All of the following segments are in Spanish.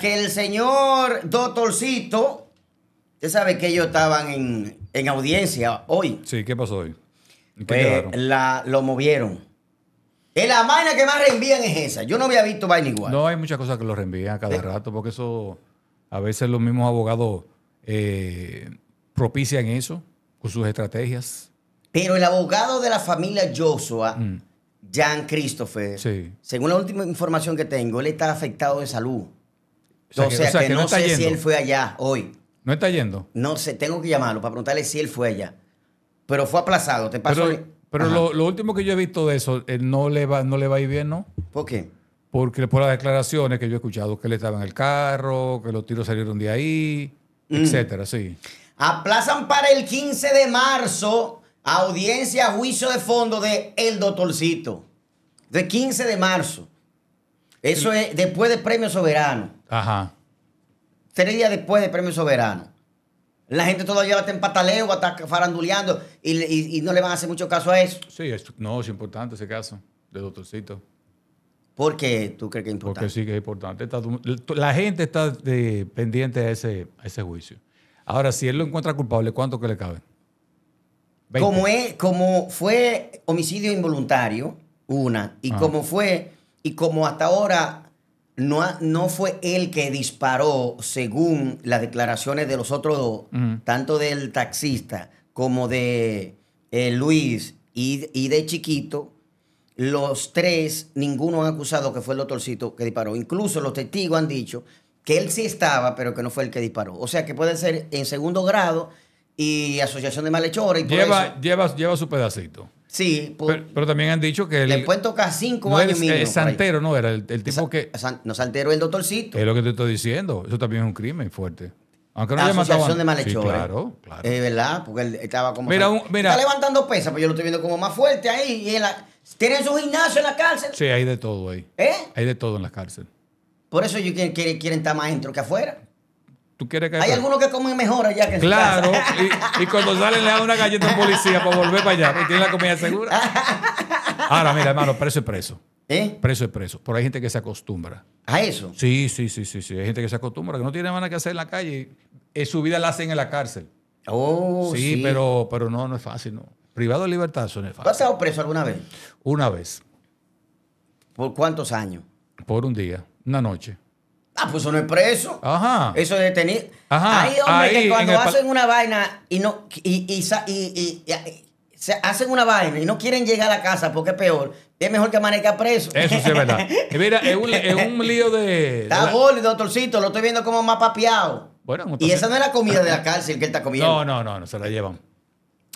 que el señor doctorcito, usted sabe que ellos estaban en, audiencia hoy. Sí, ¿qué pasó hoy? Pues, la, lo movieron. Es la vaina que más reenvían es esa. Yo no había visto vaina igual. No, hay muchas cosas que los reenvían a cada rato, porque eso, a veces los mismos abogados eh, propician eso con sus estrategias. Pero el abogado de la familia Joshua. Mm. Jan Christopher, sí. según la última información que tengo, él está afectado de salud. O sea, que, no, sé si él fue allá hoy. ¿No está yendo? No sé, tengo que llamarlo para preguntarle si él fue allá. Pero fue aplazado, te pasó. Pero, lo, último que yo he visto de eso, no le va, no le va a ir bien, ¿no? ¿Por qué? Porque por las declaraciones que yo he escuchado, que él estaba en el carro, que los tiros salieron de ahí, mm. etcétera, sí. Aplazan para el 15 de marzo Audiencia, juicio de fondo de El Doctorcito. De 15 de marzo. Eso es después del Premio Soberano. Ajá. Tres días después del Premio Soberano. La gente todavía va a en pataleo, va a y, y, y no le van a hacer mucho caso a eso. Sí, no, es importante ese caso de Doctorcito. ¿Por qué tú crees que es importante? Porque sí que es importante. la gente está eh, pendiente a ese, a ese juicio. Ahora, si él lo encuentra culpable, ¿cuánto que le cabe? Como, es, como fue homicidio involuntario, una, y como fue, y como hasta ahora no, no fue él que disparó, según las declaraciones de los otros dos, tanto del taxista como de eh, Luis y, y, de Chiquito, los tres, ninguno han acusado que fue el doctorcito que disparó. Incluso los testigos han dicho que él sí estaba, pero que no fue el que disparó. O sea que puede ser en segundo grado y Asociación de Malhechores. lleva, lleva, lleva su pedacito. Sí, pues, pero, también han dicho que. El, le puesto cinco años mínimo. Santero no era el, el tipo que. no, Santero el doctorcito. Es lo que te estoy diciendo. Eso también es un crimen fuerte. Aunque no la asociación de malhechores. claro, claro. Es verdad, porque él estaba como. Mira, mira. Está levantando pesas, pero yo lo estoy viendo como más fuerte ahí. Y en la, tienen su gimnasio en la cárcel. Sí, hay de todo ahí. ¿Eh? Hay de todo en la cárcel. Por eso ellos quieren, quieren estar más dentro que afuera. Hay algunos que comen mejor allá que en Y, cuando salen le dan una galleta a un policía para volver para allá, y tiene la comida segura. Ahora, mira, hermano, preso es preso. ¿Eh? Preso es preso. Pero hay gente que se acostumbra. ¿A eso? Sí, sí, sí, sí, sí. Hay gente que se acostumbra, que no tiene nada que hacer en la calle. su vida la hacen en la cárcel. Oh, sí. Pero, pero no, no es fácil, Privado de libertad, eso no es fácil. has estado preso alguna vez? Una vez. ¿Por cuántos años? Por un día, una noche. Ah, pues eso no es preso. Ajá. Eso es detenido. Ajá. Hay hombres que cuando hacen una vaina y no. Y, y, hacen una vaina y no quieren llegar a la casa porque es peor. Es mejor que manejar preso. Eso sí es verdad. Mira, es un, lío de. Está gol doctorcito. Lo estoy viendo como más papeado. Bueno, Y esa no es la comida de la cárcel que él está comiendo. No, no, no, no se la llevan.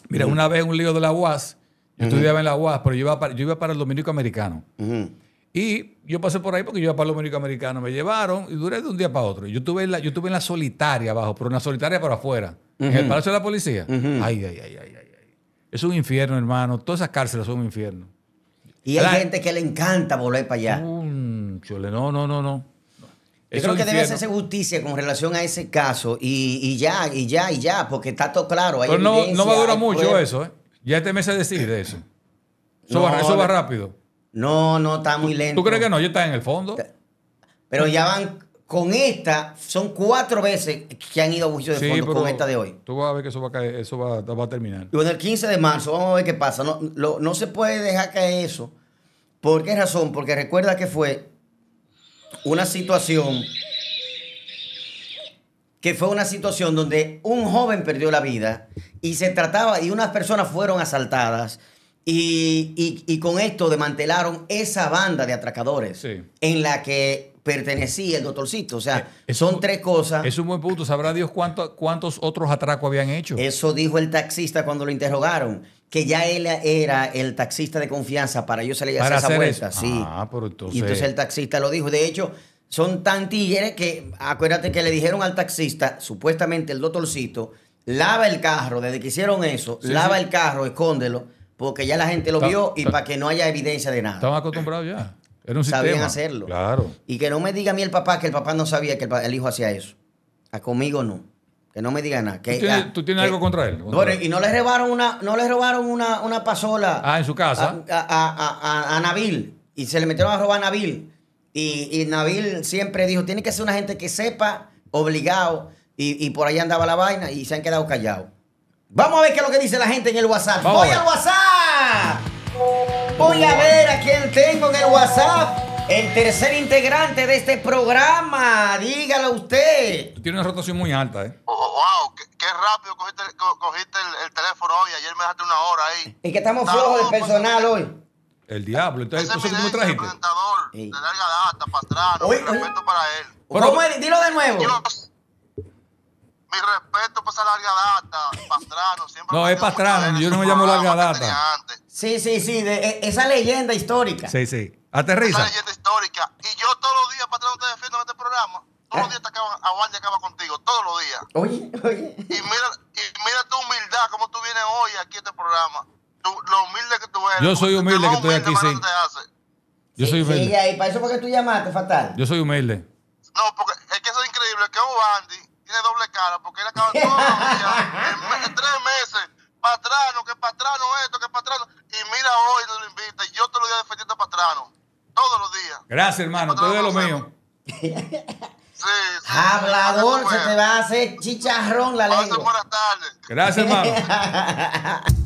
Mira, una vez un lío de la UAS. Yo estudiaba en la UAS, pero yo iba para, yo iba para el dominico americano. ajá y yo pasé por ahí porque yo iba para Palomérico Americano, me llevaron y duré de un día para otro. Yo estuve en la, yo estuve en la solitaria abajo, pero una solitaria para afuera, en el Palacio de la Policía. ay, ay, ay, ay, Es un infierno, hermano. Todas esas cárceles son un infierno. Y hay gente que le encanta volver para allá. chole, no, no, no, no. Yo creo que debe hacerse justicia con relación a ese caso y, ya, y ya, y ya, porque está todo claro. Pero no, va a durar mucho eso, ¿eh? Ya este mes se decide eso. Eso, eso va rápido. No, no, está muy lento. ¿Tú crees que no? Yo está en el fondo. Pero ya van con esta, son cuatro veces que han ido a juicio de fondo con esta de hoy. Tú vas a ver que eso va a, terminar. Y bueno, el 15 de marzo, vamos a ver qué pasa. No, no se puede dejar caer eso. ¿Por qué razón? Porque recuerda que fue una situación que fue una situación donde un joven perdió la vida y se trataba y unas personas fueron asaltadas y, con esto desmantelaron esa banda de atracadores en la que pertenecía el doctorcito. O sea, eh, son tres cosas. Es un buen punto. ¿Sabrá Dios cuántos otros atracos habían hecho? Eso dijo el taxista cuando lo interrogaron, que ya él era el taxista de confianza para ellos se le hacer esa vuelta. Sí. Ah, pero entonces... Y entonces el taxista lo dijo. De hecho, son tan que acuérdate que le dijeron al taxista, supuestamente el doctorcito, lava el carro, desde que hicieron eso, lava el carro, escóndelo porque ya la gente lo vio y para que no haya evidencia de nada. Estaban acostumbrados ya. Era un Sabían hacerlo. Claro. Y que no me diga a mí el papá que el papá no sabía que el, hijo hacía eso. A ah, conmigo no. Que no me diga nada. ¿Tú tienes, ah, algo contra él? y no le robaron una, no le robaron una, una pasola. Ah, en su casa. A, Nabil. Y se le metieron a robar a Nabil. Y, Nabil siempre dijo, tiene que ser una gente que sepa, obligado. y por ahí andaba la vaina y se han quedado callados. Vamos a ver qué es lo que dice la gente en el WhatsApp. Voy al WhatsApp. Voy a ver a quién tengo en el WhatsApp. El tercer integrante de este programa. Dígalo usted. Tú tienes una rotación muy alta, ¿eh? Oh, wow, qué, rápido cogiste, el, teléfono hoy. Ayer me dejaste una hora ahí. Es que estamos flojos de personal hoy. El diablo. Entonces, ¿tú sabes cómo un presentador de larga data, para para él. ¿Cómo Dilo de nuevo respeto para pues, esa larga data, Pastrano. Siempre no, es Pastrano, yo no me llamo larga data. Sí, sí, sí, e, esa leyenda histórica. Sí, sí, aterriza. leyenda histórica. Y yo todos los días, Pastrano, te defiendo en este programa. Todos los ah. días te acabo, Aguante acaba contigo, todos los días. Oye, oye. Y mira, y mira tu humildad, como tú vienes hoy aquí a este programa. lo humilde que tú eres. Yo soy humilde que estoy aquí, sí. Yo soy humilde. Sí, y para eso porque tú llamaste, fatal. Yo soy humilde. No, porque es que eso es increíble. Que Obandi doble cara, porque él acaba todo los en, tres meses, Patrano, que Patrano esto, que Patrano. Y mira hoy no lo invita, y yo lo voy a defendiendo a Patrano, todos los días. Gracias, hermano, todo es lo mío. Hablador, se te va a hacer chicharrón la lengua. Gracias, hermano.